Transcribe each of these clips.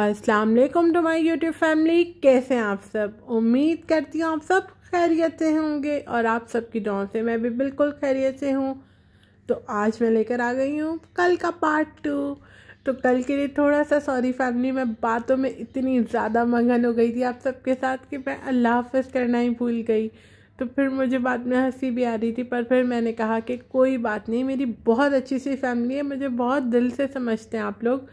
अस्सलाम वालेकुम to my YouTube family कैसे हैं आप सब उम्मीद करती हूँ आप सब खैरियत से होंगे और आप सबकी दुआ से मैं भी बिल्कुल खैरियत से हूँ तो आज मैं लेकर आ गई हूँ कल का पार्ट टू तो कल के लिए थोड़ा सा सॉरी फैमिली मैं बातों में इतनी ज़्यादा मगन हो गई थी आप सबके साथ कि मैं अल्लाह हाफ करना ही भूल गई तो फिर मुझे बाद में हंसी भी आ रही थी पर फिर मैंने कहा कि कोई बात नहीं मेरी बहुत अच्छी सी फैमिली है मुझे बहुत दिल से समझते हैं आप लोग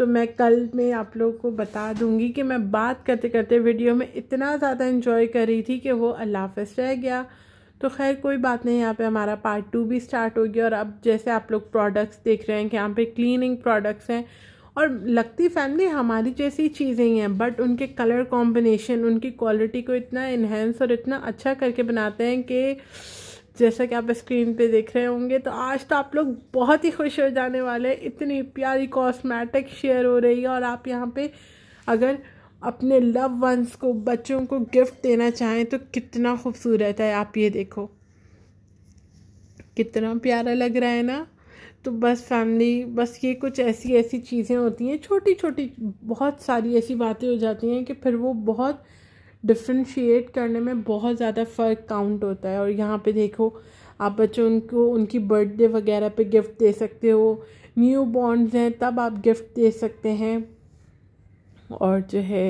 तो मैं कल में आप लोग को बता दूंगी कि मैं बात करते करते वीडियो में इतना ज़्यादा इन्जॉय कर रही थी कि वो अल्लाह हाफ रह गया तो खैर कोई बात नहीं यहाँ पे हमारा पार्ट टू भी स्टार्ट हो गया और अब जैसे आप लोग प्रोडक्ट्स देख रहे हैं कि यहाँ पे क्लीनिंग प्रोडक्ट्स हैं और लगती फैमिली हमारी जैसी चीज़ें ही हैं बट उनके कलर कॉम्बिनेशन उनकी क्वालिटी को इतना इन्हेंस और इतना अच्छा करके बनाते हैं कि जैसा कि आप स्क्रीन पे देख रहे होंगे तो आज तो आप लोग बहुत ही खुश हो जाने वाले हैं इतनी प्यारी कॉस्मेटिक शेयर हो रही है और आप यहाँ पे अगर अपने लव वंस को बच्चों को गिफ्ट देना चाहें तो कितना खूबसूरत है आप ये देखो कितना प्यारा लग रहा है ना तो बस फैमिली बस ये कुछ ऐसी ऐसी चीज़ें होती हैं छोटी छोटी बहुत सारी ऐसी बातें हो जाती हैं कि फिर वो बहुत डिफ्रेंशिएट करने में बहुत ज़्यादा फ़र्क काउंट होता है और यहाँ पे देखो आप बच्चों उनको उनकी बर्थडे वगैरह पे गिफ्ट दे सकते हो न्यू बॉन्ड्स हैं तब आप गिफ्ट दे सकते हैं और जो है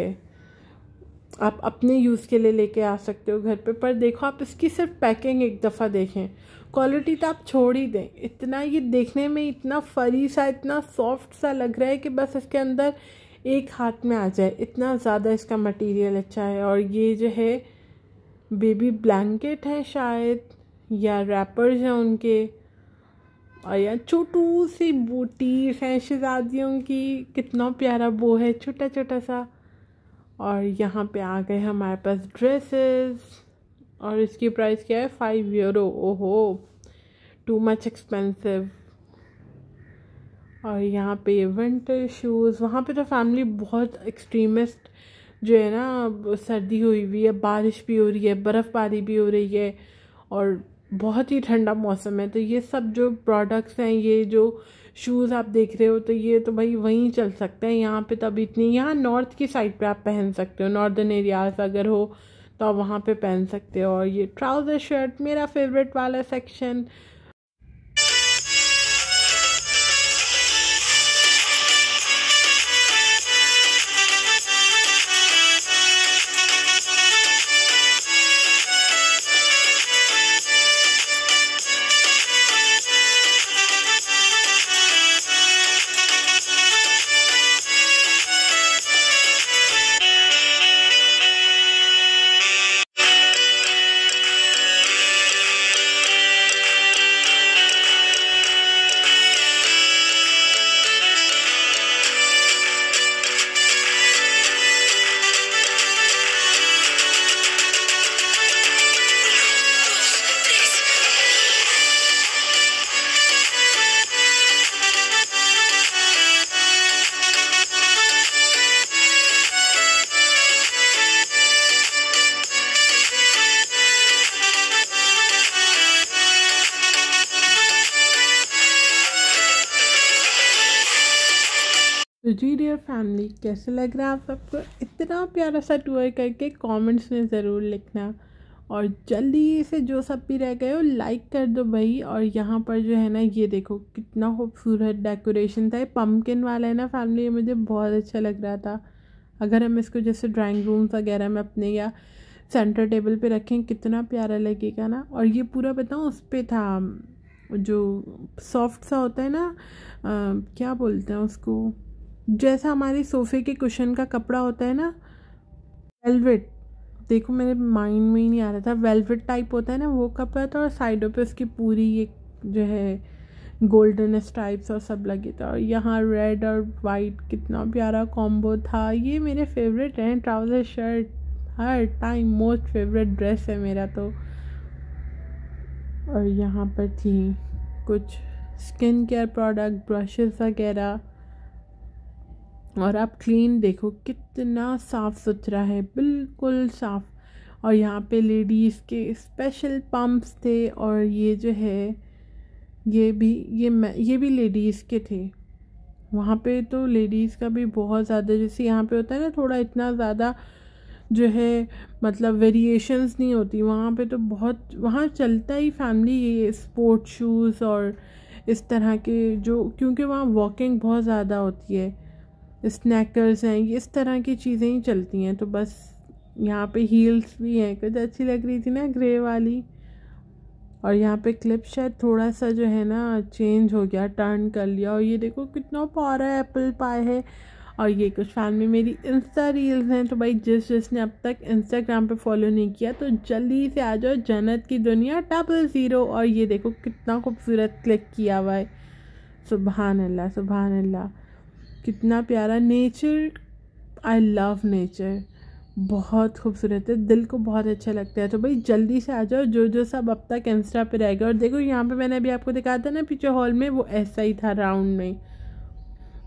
आप अपने यूज़ के लिए लेके आ सकते हो घर पे पर देखो आप इसकी सिर्फ पैकिंग एक दफ़ा देखें क्वालिटी तो आप छोड़ ही दें इतना ये देखने में इतना फरी सा इतना सॉफ्ट सा लग रहा है कि बस इसके अंदर एक हाथ में आ जाए इतना ज़्यादा इसका मटेरियल अच्छा है और ये जो है बेबी ब्लैंकेट है शायद या रैपर्स हैं उनके और यार छोटू सी बूटीस हैं शहजादियों की कितना प्यारा वो है छोटा छोटा सा और यहाँ पे आ गए हमारे पास ड्रेसेस और इसकी प्राइस क्या है फाइव यूरो ओहो टू मच एक्सपेंसिव और यहाँ पे विंटर शूज़ वहाँ पे तो फैमिली बहुत एक्सट्रीमिस्ट जो है ना सर्दी हुई हुई है बारिश भी हो रही है बर्फ़बारी भी हो रही है और बहुत ही ठंडा मौसम है तो ये सब जो प्रोडक्ट्स हैं ये जो शूज़ आप देख रहे हो तो ये तो भाई वहीं चल सकते हैं यहाँ पे तो अभी इतनी यहाँ नॉर्थ की साइड पे आप पहन सकते हो नॉर्दर्न एरियाज अगर हो तो आप वहाँ पे पहन सकते हो और ये ट्राउज़र शर्ट मेरा फेवरेट वाला सेक्शन तो जी डियर फैमिली कैसे लग रहा है आप सबको इतना प्यारा सा टूर करके कमेंट्स में ज़रूर लिखना और जल्दी से जो सब भी रह गए हो लाइक कर दो भाई और यहाँ पर जो है ना ये देखो कितना खूबसूरत डेकोरेशन था ये पम्पकिन वाला है ना फैमिली ये मुझे बहुत अच्छा लग रहा था अगर हम इसको जैसे ड्राइंग रूम वगैरह में अपने या सेंटर टेबल पे रखें कितना प्यारा लगेगा ना और ये पूरा बताऊँ उस पर था जो सॉफ्ट सा होता है ना आ, क्या बोलते हैं उसको जैसा हमारे सोफ़े के कुशन का कपड़ा होता है ना वेलवेट देखो मेरे माइंड में ही नहीं आ रहा था वेलवेट टाइप होता है ना वो कपड़ा था तो और साइडों पे उसकी पूरी ये जो है गोल्डन स्ट्राइप्स और सब लगे थे और यहाँ रेड और वाइट कितना प्यारा कॉम्बो था ये मेरे फेवरेट हैं ट्राउज़र शर्ट हर टाइम मोस्ट फेवरेट ड्रेस है मेरा तो और यहाँ पर थी कुछ स्किन केयर प्रोडक्ट ब्रशेस वगैरह और आप क्लीन देखो कितना साफ़ सुथरा है बिल्कुल साफ़ और यहाँ पे लेडीज़ के स्पेशल पम्प्स थे और ये जो है ये भी ये ये भी लेडीज़ के थे वहाँ पे तो लेडीज़ का भी बहुत ज़्यादा जैसे यहाँ पे होता है ना थोड़ा इतना ज़्यादा जो है मतलब वेरिएशंस नहीं होती वहाँ पे तो बहुत वहाँ चलता ही फैमिली ये स्पोर्ट शूज़ और इस तरह के जो क्योंकि वहाँ वॉकिंग बहुत ज़्यादा होती है स्नैकर्स हैं ये इस तरह की चीज़ें ही चलती हैं तो बस यहाँ पे हील्स भी हैं कुछ अच्छी लग रही थी ना ग्रे वाली और यहाँ पे क्लिप शायद थोड़ा सा जो है ना चेंज हो गया टर्न कर लिया और ये देखो कितना प्यारा एप्पल पाए है और ये कुछ फैन में मेरी इंस्टा रील्स हैं तो भाई जिस जिसने अब तक इंस्टाग्राम पे फॉलो नहीं किया तो जल्दी से आ जाओ जन्नत की दुनिया डबल ज़ीरो और ये देखो कितना खूबसूरत क्लिक किया हुआ है सुबहान अल्लाह सुबहान अल्लाह कितना प्यारा नेचर आई लव नेचर बहुत खूबसूरत है दिल को बहुत अच्छा लगता है तो भाई जल्दी से आ जाओ जो जो सब अब तक इंस्टा पे रह गए और देखो यहाँ पे मैंने अभी आपको दिखाया था ना पीछे हॉल में वो ऐसा ही था राउंड में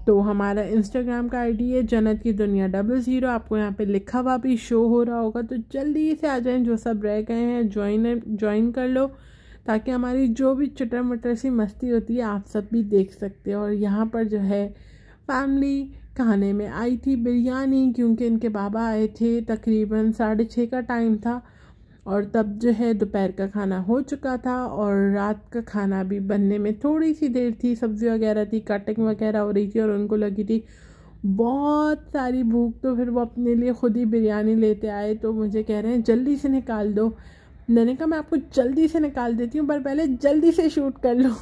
तो हमारा इंस्टाग्राम का आईडी है जन्नत की दुनिया डबल ज़ीरो आपको यहाँ पे लिखा हुआ भी शो हो रहा होगा तो जल्दी से आ जाएँ जो सब रह गए हैं ज्वाइन ज्वाइन कर लो ताकि हमारी जो भी चटर मटर सी मस्ती होती है आप सब भी देख सकते हो और यहाँ पर जो है फैमिली खाने में आई थी बिरयानी क्योंकि इनके बाबा आए थे तकरीबन साढ़े छः का टाइम था और तब जो है दोपहर का खाना हो चुका था और रात का खाना भी बनने में थोड़ी सी देर थी सब्ज़ी वगैरह थी कटिंग वगैरह हो रही थी और उनको लगी थी बहुत सारी भूख तो फिर वो अपने लिए ख़ुद ही बिरयानी लेते आए तो मुझे कह रहे हैं जल्दी से निकाल दो मैंने कहा मैं आपको जल्दी से निकाल देती हूँ पर पहले जल्दी से शूट कर लूँ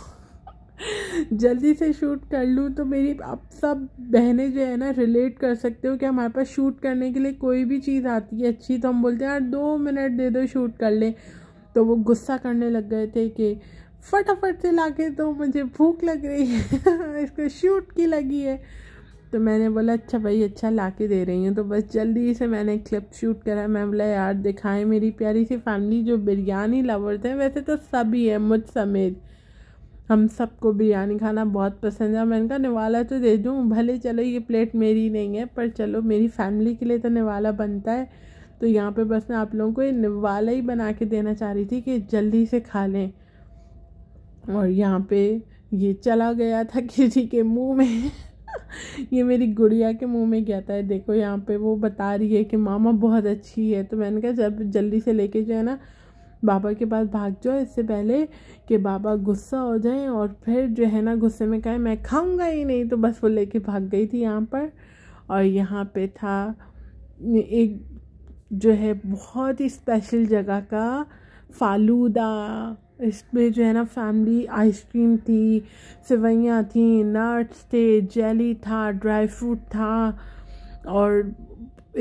जल्दी से शूट कर लूँ तो मेरी आप सब बहनें जो है ना रिलेट कर सकते हो कि हमारे पास शूट करने के लिए कोई भी चीज़ आती है अच्छी तो हम बोलते हैं यार दो मिनट दे दो शूट कर ले तो वो गुस्सा करने लग गए थे कि फटाफट से ला के तो मुझे भूख लग रही है इसको शूट की लगी है तो मैंने बोला अच्छा भाई अच्छा ला के दे रही हूँ तो बस जल्दी से मैंने क्लिप शूट करा मैं बोला यार दिखाएं मेरी प्यारी सी फैमिली जो बिरयानी लवर थे वैसे तो सभी है मुझ समेत हम सबको बिरयानी खाना बहुत पसंद है मैंने कहा निवाला तो दे दूँ भले चलो ये प्लेट मेरी नहीं है पर चलो मेरी फैमिली के लिए तो निवाला बनता है तो यहाँ पे बस मैं आप लोगों को ये निवाला ही बना के देना चाह रही थी कि जल्दी से खा लें और यहाँ पे ये चला गया था किसी के मुँह में ये मेरी गुड़िया के मुंह में गया था देखो यहाँ पे वो बता रही है कि मामा बहुत अच्छी है तो मैंने कहा जब जल्दी से लेके जो है ना बाबा के पास भाग जाओ इससे पहले कि बाबा गुस्सा हो जाए और फिर जो है ना गुस्से में कहे मैं खाऊंगा ही नहीं तो बस वो लेके भाग गई थी यहाँ पर और यहाँ पे था एक जो है बहुत ही स्पेशल जगह का फालूदा इसमें जो है ना फैमिली आइसक्रीम थी सेवैयाँ थी नट्स थे जेली था ड्राई फ्रूट था और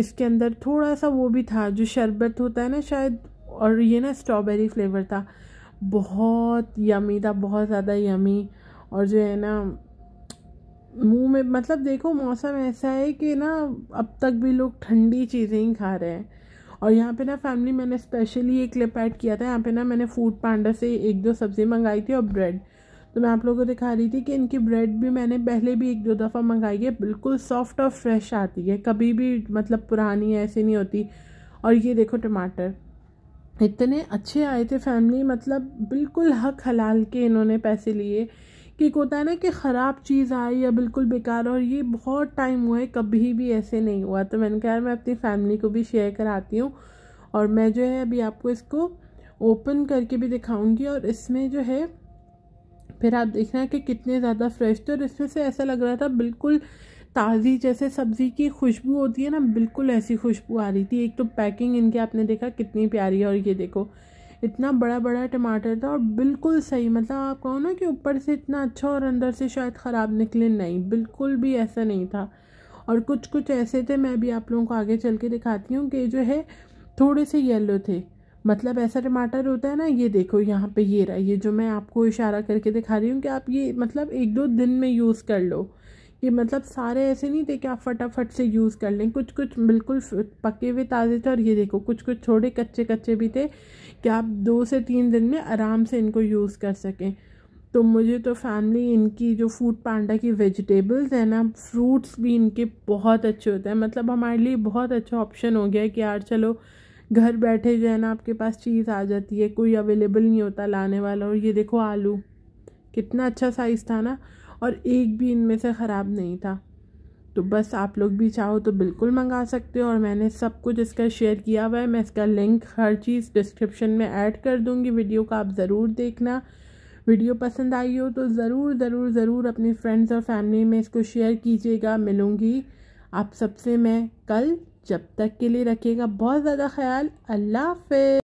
इसके अंदर थोड़ा सा वो भी था जो शरबत होता है ना शायद और ये ना स्ट्रॉबेरी फ्लेवर था बहुत यमी था बहुत ज़्यादा यमी और जो है ना मुंह में मतलब देखो मौसम ऐसा है कि ना अब तक भी लोग ठंडी चीज़ें ही खा रहे हैं और यहाँ पे ना फैमिली मैंने स्पेशली एक क्लिप ऐड किया था यहाँ पे ना मैंने फूड पांडा से एक दो सब्ज़ी मंगाई थी और ब्रेड तो मैं आप लोगों को दिखा रही थी कि इनकी ब्रेड भी मैंने पहले भी एक दो दफ़ा मंगाई है बिल्कुल सॉफ्ट और फ्रेश आती है कभी भी मतलब पुरानी ऐसी नहीं होती और ये देखो टमाटर इतने अच्छे आए थे फैमिली मतलब बिल्कुल हक हलाल के इन्होंने पैसे लिए कि होता है ना कि ख़राब चीज़ आई या बिल्कुल बेकार और ये बहुत टाइम हुआ है कभी भी ऐसे नहीं हुआ तो मैंने कहा मैं अपनी फैमिली को भी शेयर कराती हूँ और मैं जो है अभी आपको इसको ओपन करके भी दिखाऊंगी और इसमें जो है फिर आप देखना कि कितने ज़्यादा फ्रेश थे और इसमें से ऐसा लग रहा था बिल्कुल ताज़ी जैसे सब्ज़ी की खुशबू होती है ना बिल्कुल ऐसी खुशबू आ रही थी एक तो पैकिंग इनके आपने देखा कितनी प्यारी है और ये देखो इतना बड़ा बड़ा टमाटर था और बिल्कुल सही मतलब आप कहो ना कि ऊपर से इतना अच्छा और अंदर से शायद ख़राब निकले नहीं बिल्कुल भी ऐसा नहीं था और कुछ कुछ ऐसे थे मैं भी आप लोगों को आगे चल के दिखाती हूँ कि जो है थोड़े से येलो थे मतलब ऐसा टमाटर होता है ना ये देखो यहाँ पे ये रहा ये जो मैं आपको इशारा करके दिखा रही हूँ कि आप ये मतलब एक दो दिन में यूज़ कर लो ये मतलब सारे ऐसे नहीं थे कि आप फटाफट से यूज़ कर लें कुछ कुछ बिल्कुल पके हुए ताज़े थे और ये देखो कुछ कुछ छोटे कच्चे कच्चे भी थे कि आप दो से तीन दिन में आराम से इनको यूज़ कर सकें तो मुझे तो फैमिली इनकी जो फूड पांडा की वेजिटेबल्स हैं ना फ्रूट्स भी इनके बहुत अच्छे होते हैं मतलब हमारे लिए बहुत अच्छा ऑप्शन हो गया है कि यार चलो घर बैठे जो है ना आपके पास चीज़ आ जाती है कोई अवेलेबल नहीं होता लाने वाला और ये देखो आलू कितना अच्छा साइज़ था ना और एक भी इनमें से ख़राब नहीं था तो बस आप लोग भी चाहो तो बिल्कुल मंगा सकते हो और मैंने सब कुछ इसका शेयर किया हुआ है मैं इसका लिंक हर चीज़ डिस्क्रिप्शन में ऐड कर दूँगी वीडियो का आप ज़रूर देखना वीडियो पसंद आई हो तो ज़रूर ज़रूर ज़रूर अपने फ्रेंड्स और फैमिली में इसको शेयर कीजिएगा मिलूँगी आप सबसे मैं कल जब तक के लिए रखिएगा बहुत ज़्यादा ख्याल अल्लाह हाफ